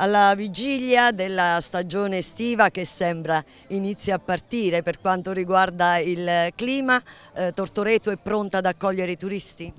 alla vigilia della stagione estiva che sembra inizia a partire per quanto riguarda il clima, eh, Tortoreto è pronta ad accogliere i turisti?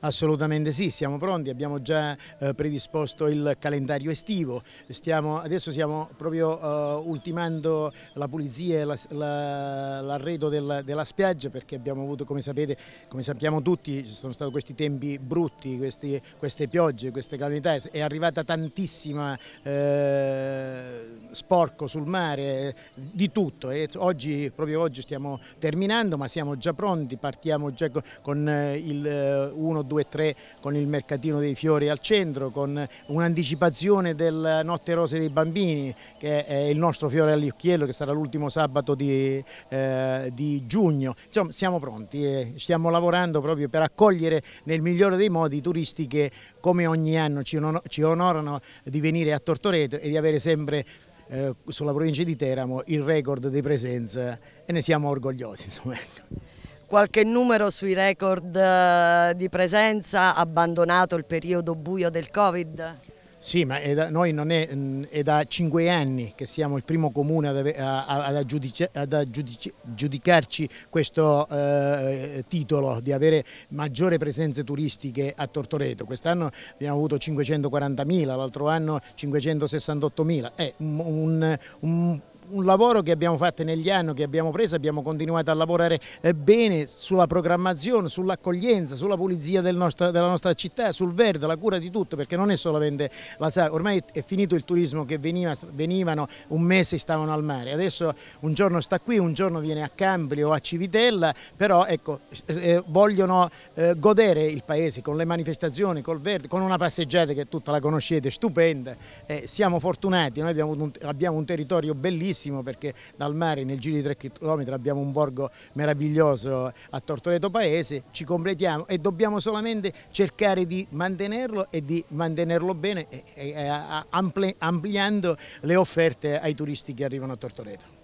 Assolutamente sì, siamo pronti, abbiamo già eh, predisposto il calendario estivo, stiamo, adesso stiamo proprio eh, ultimando la pulizia e l'arredo la, la, della, della, spiaggia perché abbiamo avuto, come sapete, come sappiamo tutti, ci sono stati questi tempi brutti, questi, queste piogge, queste calamità, è arrivata tantissima eh, sporco sul mare, di tutto e oggi, proprio oggi stiamo terminando ma siamo già pronti, partiamo già con, con eh, il 1, eh, due o tre con il mercatino dei fiori al centro, con un'anticipazione del Notte Rose dei Bambini, che è il nostro fiore all'occhiello, che sarà l'ultimo sabato di, eh, di, giugno. Insomma, siamo pronti e stiamo lavorando proprio per accogliere nel migliore dei modi i turisti che come ogni anno ci, onorano di venire a Tortoreto e di avere sempre eh, sulla provincia di Teramo il record di presenza e ne siamo orgogliosi. Insomma. Ecco qualche numero sui record eh, di presenza abbandonato il periodo buio del Covid? Sì, ma è da, noi è, mm, è da cinque anni che siamo il primo comune ad, ad, aggiudici, ad aggiudici, giudicarci questo eh, titolo di avere maggiore presenze turistiche a Tortoreto. Quest'anno abbiamo avuto 540.000, l'altro anno 568.000. È un, un, un un lavoro che abbiamo fatto negli anni, che abbiamo preso, abbiamo continuato a lavorare eh, bene sulla programmazione, sull'accoglienza, sulla pulizia del nostro, della nostra città, sul verde, la cura di tutto, perché non è solamente la sala, ormai è finito il turismo che veniva, venivano un mese e stavano al mare, adesso un giorno sta qui, un giorno viene a Campli o a Civitella, però ecco, eh, eh, vogliono eh, godere il paese con le manifestazioni, col verde, con una passeggiata che tutta la conoscete, stupenda, eh, siamo fortunati, noi abbiamo un, abbiamo un territorio bellissimo, benissimo perché dal mare nel giro di 3 km abbiamo un borgo meraviglioso a Tortoreto Paese, ci completiamo e dobbiamo solamente cercare di mantenerlo e di mantenerlo bene ampliando le offerte ai turisti che arrivano a Tortoreto.